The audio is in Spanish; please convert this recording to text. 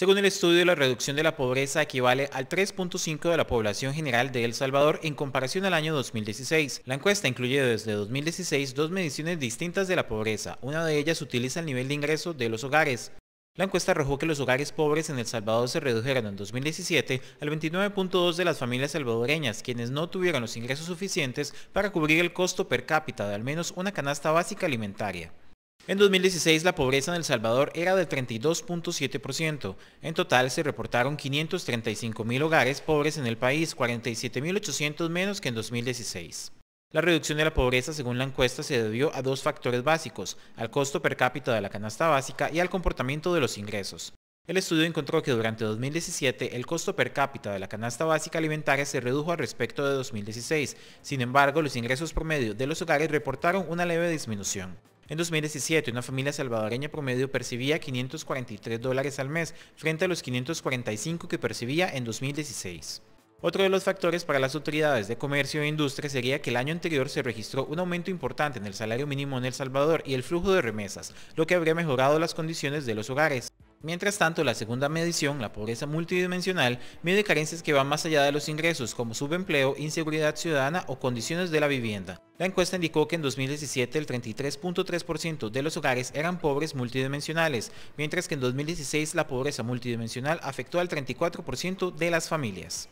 Según el estudio, la reducción de la pobreza equivale al 3.5 de la población general de El Salvador en comparación al año 2016. La encuesta incluye desde 2016 dos mediciones distintas de la pobreza. Una de ellas utiliza el nivel de ingreso de los hogares. La encuesta arrojó que los hogares pobres en El Salvador se redujeron en 2017 al 29.2 de las familias salvadoreñas, quienes no tuvieron los ingresos suficientes para cubrir el costo per cápita de al menos una canasta básica alimentaria. En 2016 la pobreza en El Salvador era del 32.7%. En total se reportaron 535.000 hogares pobres en el país, 47.800 menos que en 2016. La reducción de la pobreza según la encuesta se debió a dos factores básicos, al costo per cápita de la canasta básica y al comportamiento de los ingresos. El estudio encontró que durante 2017 el costo per cápita de la canasta básica alimentaria se redujo al respecto de 2016, sin embargo los ingresos promedio de los hogares reportaron una leve disminución. En 2017, una familia salvadoreña promedio percibía 543 dólares al mes frente a los 545 que percibía en 2016. Otro de los factores para las autoridades de comercio e industria sería que el año anterior se registró un aumento importante en el salario mínimo en El Salvador y el flujo de remesas, lo que habría mejorado las condiciones de los hogares. Mientras tanto, la segunda medición, la pobreza multidimensional, mide carencias que van más allá de los ingresos, como subempleo, inseguridad ciudadana o condiciones de la vivienda. La encuesta indicó que en 2017 el 33.3% de los hogares eran pobres multidimensionales, mientras que en 2016 la pobreza multidimensional afectó al 34% de las familias.